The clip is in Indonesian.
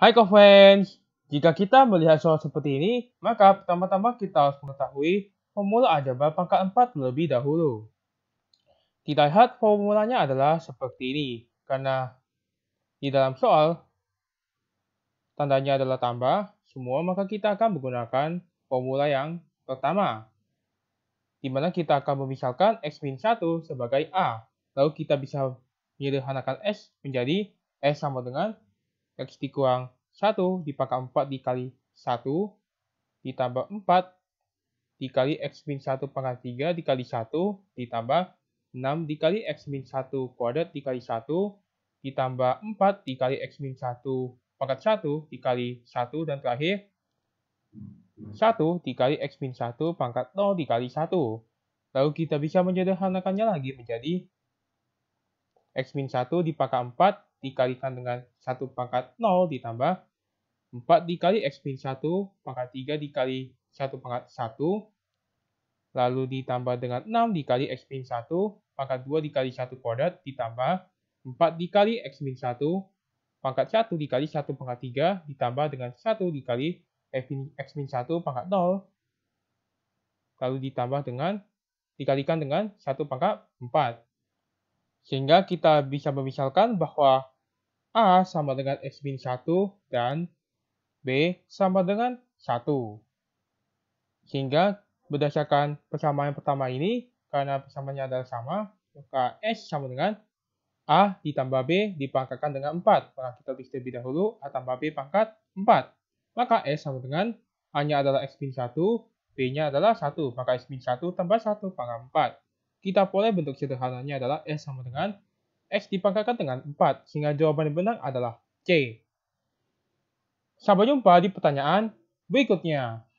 Hai kofens, jika kita melihat soal seperti ini, maka pertama-tama kita harus mengetahui formula ajabah pangkat 4 lebih dahulu. Kita lihat formulanya adalah seperti ini, karena di dalam soal tandanya adalah tambah semua, maka kita akan menggunakan formula yang pertama, di mana kita akan memisalkan x 1 sebagai a, lalu kita bisa menyederhanakan s menjadi s sama dengan X dikurang 1 dipangkat 4 dikali 1 ditambah 4 dikali X min 1 pangkat 3 dikali 1 ditambah 6 dikali X min 1 kuadrat dikali 1 ditambah 4 dikali X min 1 pangkat 1 dikali 1 dan terakhir 1 dikali X min 1 pangkat 0 dikali 1. Lalu kita bisa menyederhanakannya lagi menjadi X min 1 dipangkat 4 dikalikan dengan 1 pangkat 0 ditambah 4 dikali X min 1 pangkat 3 dikali 1 pangkat 1 lalu ditambah dengan 6 dikali X min 1 pangkat 2 dikali 1 kuadrat ditambah 4 dikali X min 1 pangkat 1 dikali 1 pangkat 3 ditambah dengan 1 dikali X min 1 pangkat 0 lalu ditambah dengan dikalikan dengan 1 pangkat 4 sehingga kita bisa memisalkan bahwa A sama dengan X min 1 dan B sama dengan 1. Sehingga berdasarkan persamaan pertama ini, karena persamaannya adalah sama, maka S sama dengan A ditambah B dipangkatkan dengan 4. Maka kita tulis terlebih dahulu A tambah B pangkat 4. Maka S sama dengan A-nya adalah X min 1, B-nya adalah 1. Maka X min 1 tambah 1 pangkat 4. Kita boleh bentuk sederhananya adalah S sama dengan X dipangkalkan dengan 4, sehingga jawaban yang benar adalah C. Sampai jumpa di pertanyaan berikutnya.